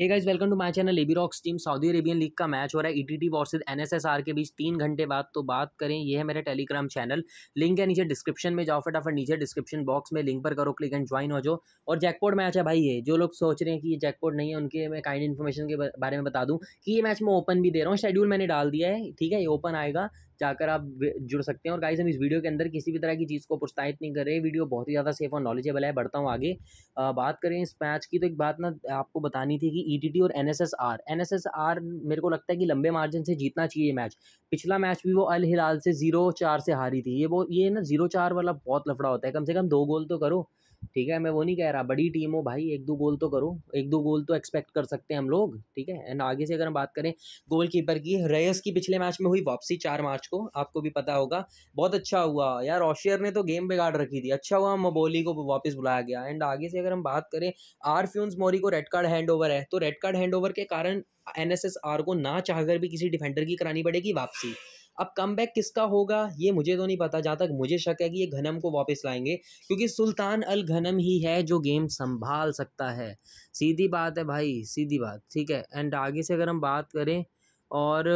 hey guys welcome to my channel AB rocks team Saudi Arabian league का match हो रहा है ETT versus एनएसएसआर के बीच तीन घंटे बाद तो बात करें ये है मेरा टेलीग्राम चैनल लिंक है नीचे डिस्क्रिप्शन में जाओ फटाफट नीचे डिस्क्रिप्शन बॉक्स में लिंक पर करो क्लिक एंड ज्वाइन हो जाओ और जैकपोर्ट मैच है भाई ये जो लोग सोच रहे हैं कि ये जैकपोर्ट नहीं है उनके मैं काइंड इन्फॉर्मेशन के बारे में बता दूँ कि ये मैच मैं ओपन भी दे रहा हूँ शेड्यूल मैंने डाल दिया है ठीक है ये ओपन आएगा जाकर आप जुड़ सकते हैं और गाइज हम इस वीडियो के अंदर किसी भी तरह की चीज़ को प्रोत्साहित नहीं कर रहे वीडियो बहुत ही ज़्यादा सेफ और नॉलेजेबल है बढ़ता हूँ आगे आ, बात करें इस मैच की तो एक बात ना आपको बतानी थी कि ई e और एन एस मेरे को लगता है कि लंबे मार्जिन से जीतना चाहिए ये मैच पिछला मैच भी वो अल हिलाल से ज़ीरो चार से हारी थी ये वो ये ना ज़ीरो चार वाला बहुत लफड़ा होता है कम से कम दो गोल तो करो ठीक है मैं वो नहीं कह रहा बड़ी टीम हो भाई एक दो गोल तो करो एक दो गोल तो एक्सपेक्ट कर सकते हैं हम लोग ठीक है एंड आगे से अगर हम बात करें गोल कीपर की रेयस की पिछले मैच में हुई वापसी चार मार्च को आपको भी पता होगा बहुत अच्छा हुआ यार ऑशियर ने तो गेम बिगाड़ रखी थी अच्छा हुआ मोबोली को वापस बुलाया गया एंड आगे से अगर हम बात करें आर फ्यून्स मोरी को रेड कार्ड हैंड ओवर है तो रेड कार्ड हैंड ओवर के कारण एन को ना चाहकर भी किसी डिफेंडर की करानी पड़ेगी वापसी अब कम किसका होगा ये मुझे तो नहीं पता जहाँ तक मुझे शक है कि ये घनम को वापस लाएंगे क्योंकि सुल्तान अल घनम ही है जो गेम संभाल सकता है सीधी बात है भाई सीधी बात ठीक है एंड आगे से अगर हम बात करें और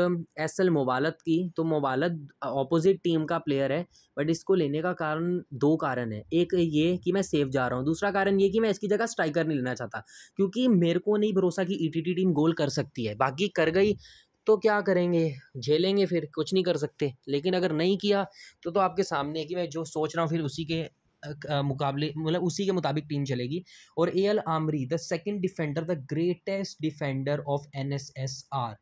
एस एल मोबालत की तो मोबालत ऑपोजिट टीम का प्लेयर है बट इसको लेने का कारण दो कारण है एक ये कि मैं सेफ जा रहा हूँ दूसरा कारण ये कि मैं इसकी जगह स्ट्राइकर नहीं लेना चाहता क्योंकि मेरे को नहीं भरोसा कि ई टी टी टीम गोल कर सकती है बाकी कर गई तो क्या करेंगे झेलेंगे फिर कुछ नहीं कर सकते लेकिन अगर नहीं किया तो तो आपके सामने कि मैं जो सोच रहा हूँ फिर उसी के मुकाबले मतलब उसी के मुताबिक टीम चलेगी और ए एल आमरी the second defender the greatest defender of एन एस एस आर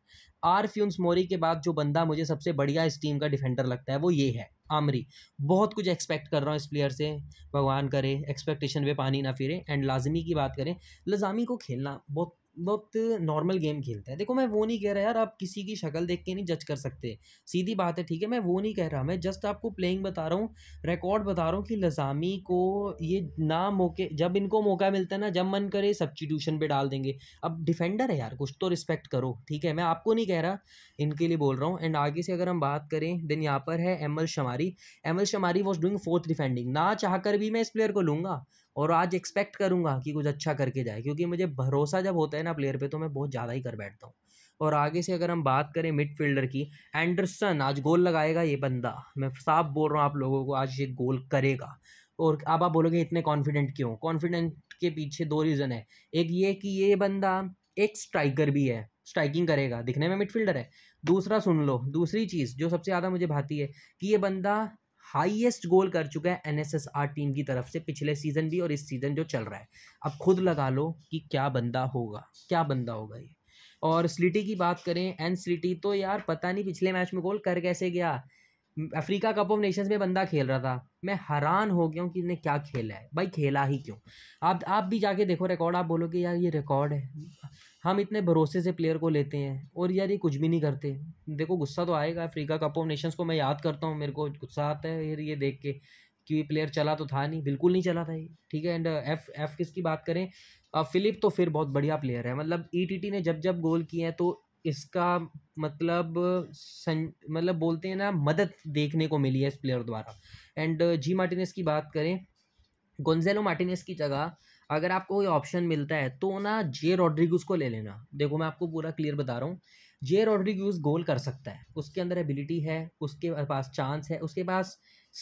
आर फ्यूम्स मोरी के बाद जो बंदा मुझे सबसे बढ़िया इस टीम का डिफेंडर लगता है वो ये है आमरी बहुत कुछ एक्सपेक्ट कर रहा हूँ इस प्लेयर से भगवान करे एक्सपेक्टेशन पे पानी ना फिरे एंड लाजमी की बात करें लाजामी को खेलना बहुत वक्त नॉर्मल गेम खेलते हैं देखो मैं वो नहीं कह रहा यार आप किसी की शक्ल देख के नहीं जज कर सकते सीधी बात है ठीक है मैं वो नहीं कह रहा मैं जस्ट आपको प्लेइंग बता रहा हूँ रिकॉर्ड बता रहा हूँ कि लजामी को ये ना मौके जब इनको मौका मिलता है ना जब मन करे सब्सटीट्यूशन पे डाल देंगे अब डिफेंडर है यार कुछ तो रिस्पेक्ट करो ठीक है मैं आपको नहीं कह रहा इनके लिए बोल रहा हूँ एंड आगे से अगर हम बात करें देन यहाँ पर है एमल शमारी एल शमारी वॉज डूइंग फोर्थ डिफेंडिंग ना चाह भी मैं इस प्लेयर को लूँगा और आज एक्सपेक्ट करूँगा कि कुछ अच्छा करके जाए क्योंकि मुझे भरोसा जब होता है ना प्लेयर पे तो मैं बहुत ज़्यादा ही कर बैठता हूँ और आगे से अगर हम बात करें मिडफील्डर की एंडरसन आज गोल लगाएगा ये बंदा मैं साफ बोल रहा हूँ आप लोगों को आज ये गोल करेगा और अब आप बोलोगे इतने कॉन्फिडेंट क्यों कॉन्फिडेंट के पीछे दो रीज़न है एक ये कि ये बंदा एक स्ट्राइकर भी है स्ट्राइकिंग करेगा दिखने में मिडफील्डर है दूसरा सुन लो दूसरी चीज़ जो सबसे ज़्यादा मुझे भाती है कि ये बंदा हाईएस्ट गोल कर चुका है एनएसएसआर टीम की तरफ से पिछले सीज़न भी और इस सीज़न जो चल रहा है अब खुद लगा लो कि क्या बंदा होगा क्या बंदा होगा ये और स्लिटी की बात करें एन स्लिटी तो यार पता नहीं पिछले मैच में गोल कर कैसे गया अफ्रीका कप ऑफ नेशंस में बंदा खेल रहा था मैं हैरान हो गया हूँ कि इसने क्या खेला है भाई खेला ही क्यों आप आप भी जाके देखो रिकॉर्ड आप बोलोगे यार ये रिकॉर्ड है हम इतने भरोसे से प्लेयर को लेते हैं और यार ये कुछ भी नहीं करते देखो गुस्सा तो आएगा अफ्रीका कप ऑफ नेशंस को मैं याद करता हूँ मेरे को गुस्सा आता है यार ये देख के कि प्लेयर चला तो था नहीं बिल्कुल नहीं चला था ये ठीक है एंड एफ एफ किसकी बात करें फिलिप uh, तो फिर बहुत बढ़िया प्लेयर है मतलब ई e ने जब जब गोल किए हैं तो इसका मतलब सं मतलब बोलते हैं ना मदद देखने को मिली है इस प्लेयर द्वारा एंड जी मार्टिनेस की बात करें गोंजेलो मार्टिनेस की जगह अगर आपको कोई ऑप्शन मिलता है तो ना जे रॉड्रिग्यूज को ले लेना देखो मैं आपको पूरा क्लियर बता रहा हूँ जे रॉड्रिग्यूज गोल कर सकता है उसके अंदर एबिलिटी है उसके पास चांस है उसके पास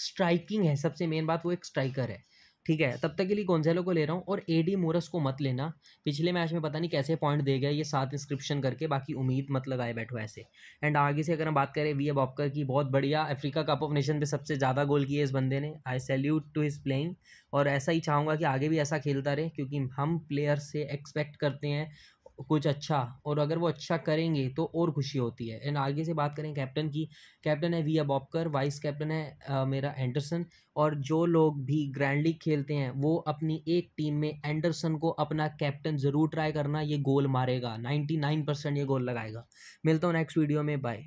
स्ट्राइकिंग है सबसे मेन बात वो एक स्ट्राइकर है ठीक है तब तक के लिए गोंजेलो को ले रहा हूँ और एडी मोरस को मत लेना पिछले मैच में पता नहीं कैसे पॉइंट दे गया ये सात इंस्क्रिप्शन करके बाकी उम्मीद मत लगाए बैठो ऐसे एंड आगे से अगर हम बात करें वी ए बॉपकर की बहुत बढ़िया अफ्रीका कप ऑफ नेशन पे सबसे ज़्यादा गोल किए इस बंदे ने I salute to his playing और ऐसा ही चाहूँगा कि आगे भी ऐसा खेलता रहे क्योंकि हम प्लेयर से एक्सपेक्ट करते हैं कुछ अच्छा और अगर वो अच्छा करेंगे तो और खुशी होती है एंड आगे से बात करें कैप्टन की कैप्टन है वी बॉबकर वाइस कैप्टन है आ, मेरा एंडरसन और जो लोग भी ग्रैंड लीग खेलते हैं वो अपनी एक टीम में एंडरसन को अपना कैप्टन ज़रूर ट्राई करना ये गोल मारेगा नाइन्टी नाइन परसेंट ये गोल लगाएगा मिलता हूँ नेक्स्ट वीडियो में बाय